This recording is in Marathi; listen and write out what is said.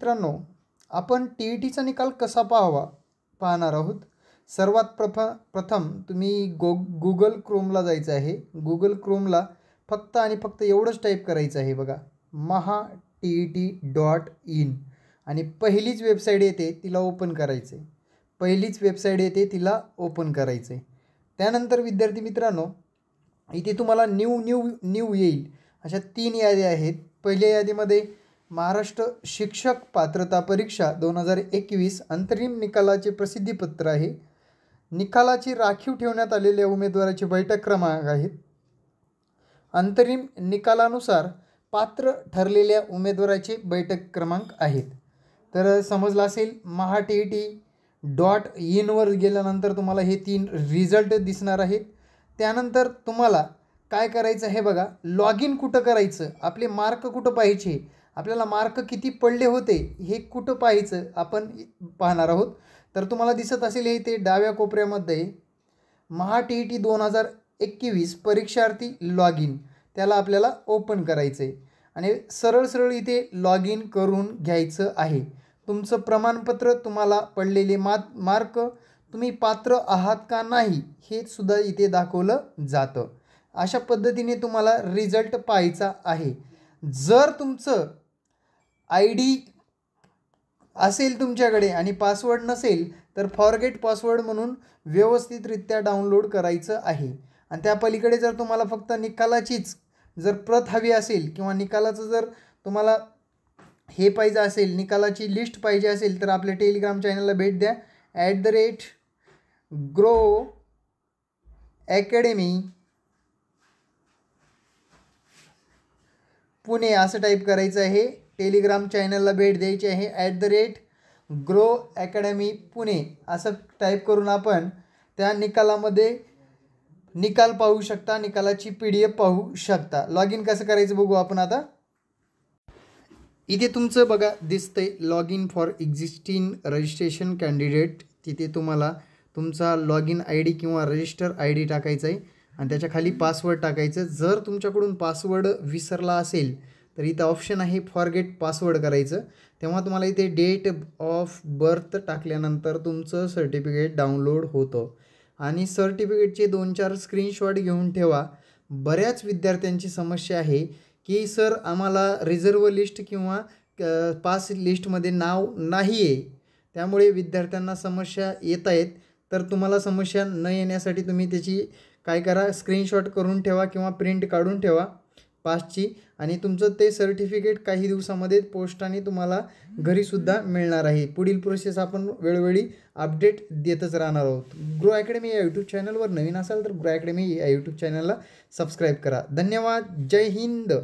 मित्रांनो आपण टी ई टीचा निकाल कसा पाहावा पाहणार आहोत सर्वात प्रफ प्रथम तुम्ही गो गुगल क्रोमला जायचं आहे गुगल क्रोमला फक्त आणि फक्त एवढंच टाईप करायचं आहे बघा Maha T E T dot in आणि पहिलीच वेबसाईट येते तिला ओपन करायचं आहे पहिलीच वेबसाईट येते तिला ओपन करायचं आहे त्यानंतर विद्यार्थी मित्रांनो इथे तुम्हाला न्यू न्यू न्यू येईल अशा तीन यादी आहेत पहिल्या यादीमध्ये महाराष्ट्र शिक्षक पात्रता परीक्षा दोन हजार एकवीस अंतरिम निकालाचे प्रसिद्धीपत्र आहे निकालाची राखीव ठेवण्यात आलेल्या उमेदवाराची बैठक क्रमांक आहेत अंतरिम निकालानुसार पात्र ठरलेल्या उमेदवाराचे बैठक क्रमांक आहेत तर समजलं असेल महा टी डॉट इनवर गेल्यानंतर तुम्हाला हे तीन रिझल्ट दिसणार आहेत त्यानंतर तुम्हाला काय करायचं हे बघा लॉग इन कुठं करायचं आपले मार्क कुठं पाहिजे आपल्याला मार्क किती पडले होते हे कुठं पाहायचं आपण पाहणार आहोत तर तुम्हाला दिसत असेल हे ते डाव्या कोपऱ्यामध्ये महा टी टी दोन हजार एकवीस परीक्षार्थी लॉग इन त्याला आपल्याला ओपन करायचं आहे आणि सरळ सरळ इथे लॉग इन करून घ्यायचं आहे तुमचं प्रमाणपत्र तुम्हाला पडलेले मा मार्क तुम्ही पात्र आहात का नाही हे सुद्धा इथे दाखवलं जातं अशा पद्धतीने तुम्हाला रिझल्ट पाहायचा आहे जर तुमचं आय डी असेल तुमच्याकडे आणि पासवर्ड नसेल तर फॉरगेट पासवर्ड म्हणून व्यवस्थितरित्या डाउनलोड करायचं आहे आणि त्या पलीकडे जर तुम्हाला फक्त निकालाचीच जर प्रत हवी असेल किंवा निकालाचं जर तुम्हाला हे पाहिजे असेल निकालाची लिस्ट पाहिजे असेल तर आपल्या टेलिग्राम चॅनलला भेट द्या at the rate Grow Academy Pune असं टाईप करायचं आहे टेलिग्राम चॅनलला भेट द्यायची आहे at the rate Grow Academy Pune असं टाईप करून आपण त्या निकालामध्ये निकाल पाहू शकता निकालाची पी डी एफ पाहू शकता लॉग इन कसं करायचं बघू आपण आता इथे तुमचं बघा दिसतंय log in for existing registration candidate तिथे तुम्हाला तुमचा लॉग इन आय डी किंवा रजिस्टर आय डी टाकायचा आहे आणि त्याच्या खाली पासवर्ड टाकायचं जर तुमच्याकडून पासवर्ड विसरला असेल तर इथं ऑप्शन आहे फॉरगेट पासवर्ड करायचं तेव्हा तुम्हाला इथे डेट ऑफ बर्थ टाकल्यानंतर तुमचं सर्टिफिकेट डाउनलोड होतं आणि सर्टिफिकेटचे दोन चार स्क्रीनशॉट घेऊन ठेवा बऱ्याच विद्यार्थ्यांची समस्या आहे की सर आम्हाला रिझर्व लिस्ट किंवा पास लिस्टमध्ये नाव नाही आहे त्यामुळे विद्यार्थ्यांना समस्या येत आहेत तर तुम्हाला समस्या न येण्यासाठी तुम्ही त्याची काय करा स्क्रीनशॉट करून ठेवा किंवा प्रिंट काढून ठेवा पासची आणि तुमचं ते सर्टिफिकेट काही दिवसामध्ये पोस्टाने तुम्हाला घरीसुद्धा मिळणार आहे पुढील प्रोसेस आपण वेळोवेळी अपडेट देतच राहणार आहोत ग्रो अकॅडमी या यूट्यूब चॅनलवर नवीन असाल तर ग्रो अकॅडमी या यूट्यूब चॅनलला सबस्क्राईब करा धन्यवाद जय हिंद